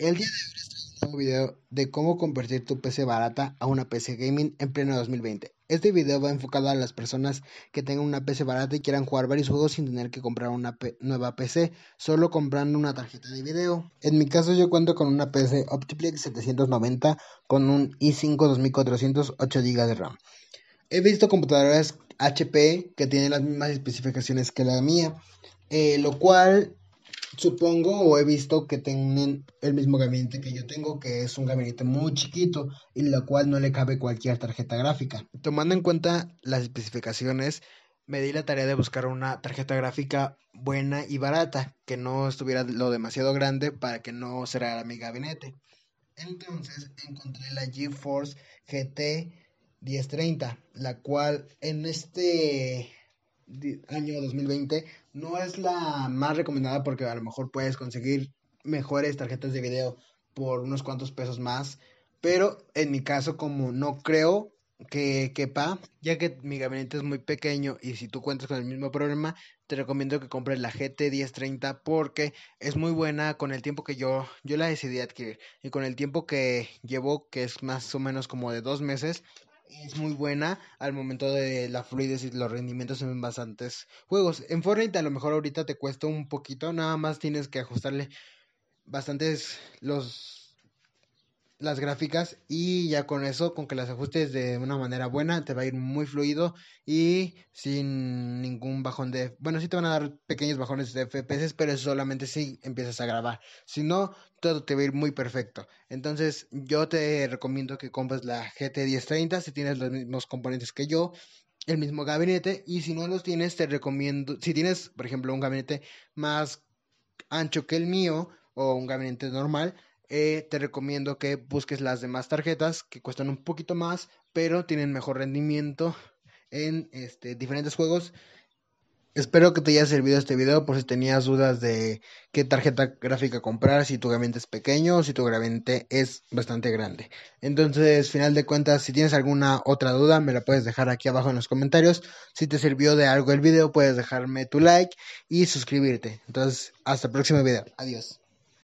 El día de hoy les traigo un nuevo video de cómo convertir tu PC barata a una PC gaming en pleno 2020. Este video va enfocado a las personas que tengan una PC barata y quieran jugar varios juegos sin tener que comprar una nueva PC, solo comprando una tarjeta de video. En mi caso yo cuento con una PC Optiplex 790 con un i5 2400 8 GB de RAM. He visto computadoras HP e que tienen las mismas especificaciones que la mía, eh, lo cual supongo o he visto que tienen el mismo gabinete que yo tengo, que es un gabinete muy chiquito y la cual no le cabe cualquier tarjeta gráfica. Tomando en cuenta las especificaciones, me di la tarea de buscar una tarjeta gráfica buena y barata, que no estuviera lo demasiado grande para que no cerrara mi gabinete. Entonces encontré la GeForce GT 1030, la cual en este año 2020 no es la más recomendada porque a lo mejor puedes conseguir mejores tarjetas de video por unos cuantos pesos más. Pero en mi caso, como no creo que quepa, ya que mi gabinete es muy pequeño y si tú cuentas con el mismo problema, te recomiendo que compres la GT1030 porque es muy buena con el tiempo que yo, yo la decidí adquirir y con el tiempo que llevo, que es más o menos como de dos meses, es muy buena al momento de la fluidez y los rendimientos en bastantes juegos. En Fortnite a lo mejor ahorita te cuesta un poquito, nada más tienes que ajustarle bastantes los las gráficas y ya con eso, con que las ajustes de una manera buena, te va a ir muy fluido y sin ningún bajón de... Bueno, sí te van a dar pequeños bajones de FPS, pero solamente si empiezas a grabar. Si no, todo te va a ir muy perfecto. Entonces yo te recomiendo que compres la GT1030 si tienes los mismos componentes que yo el mismo gabinete y si no los tienes te recomiendo si tienes por ejemplo un gabinete más ancho que el mío o un gabinete normal eh, te recomiendo que busques las demás tarjetas que cuestan un poquito más, pero tienen mejor rendimiento en este, diferentes juegos. Espero que te haya servido este video por si tenías dudas de qué tarjeta gráfica comprar, si tu gabinete es pequeño o si tu gabinete es bastante grande. Entonces, final de cuentas, si tienes alguna otra duda, me la puedes dejar aquí abajo en los comentarios. Si te sirvió de algo el video, puedes dejarme tu like y suscribirte. Entonces, hasta el próximo video. Adiós.